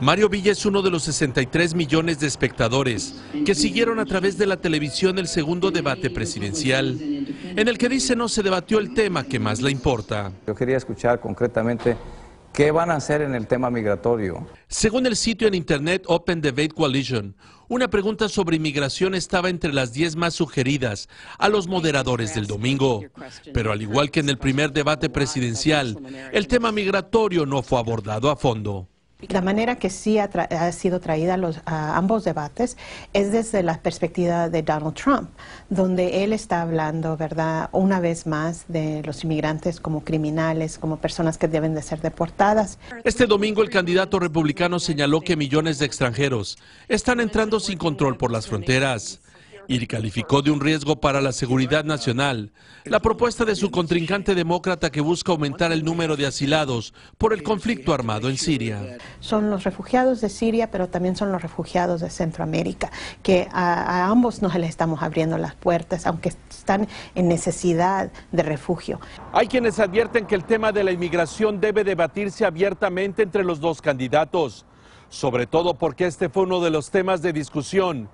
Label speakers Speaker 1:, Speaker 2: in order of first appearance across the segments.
Speaker 1: Mario Villa es uno de los 63 millones de espectadores que siguieron a través de la televisión el segundo debate presidencial, en el que dice no se debatió el tema que más le importa. Yo quería escuchar concretamente qué van a hacer en el tema
Speaker 2: migratorio.
Speaker 1: Según el sitio en internet Open Debate Coalition, una pregunta sobre inmigración estaba entre las 10 más sugeridas a los moderadores del domingo. Pero al igual que en el primer debate presidencial, el tema migratorio no fue abordado a fondo.
Speaker 3: La manera que sí ha, sido traída los, a ambos debates es desde la perspectiva de Donald Trump, donde él está hablando, ¿verdad?, una vez más de los inmigrantes como criminales, como personas que deben de ser deportadas.
Speaker 1: Este domingo el candidato republicano señaló que millones de extranjeros están entrando sin control por las fronteras y calificó de un riesgo para la seguridad nacional la propuesta de su contrincante demócrata que busca aumentar el número de asilados por el conflicto armado en Siria.
Speaker 3: Son los refugiados de Siria, pero también son los refugiados de Centroamérica, que a, ambos ambos nos les estamos abriendo las puertas, aunque están en necesidad de refugio.
Speaker 1: Hay quienes advierten que el tema de la inmigración debe debatirse abiertamente entre los dos candidatos, sobre todo porque este fue uno de los temas de discusión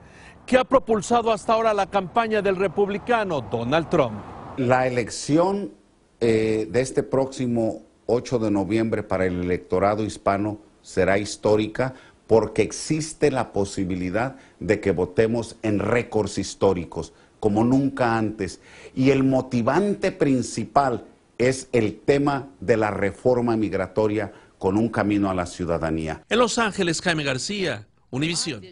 Speaker 1: que ha propulsado hasta ahora la campaña del republicano Donald Trump.
Speaker 2: La elección eh, de este próximo 8 de noviembre para el electorado hispano será histórica porque existe la posibilidad de que votemos en récords históricos, como nunca antes. Y el motivante principal es el tema de la reforma migratoria con un camino a la ciudadanía.
Speaker 1: En Los Ángeles, Jaime García, Univisión.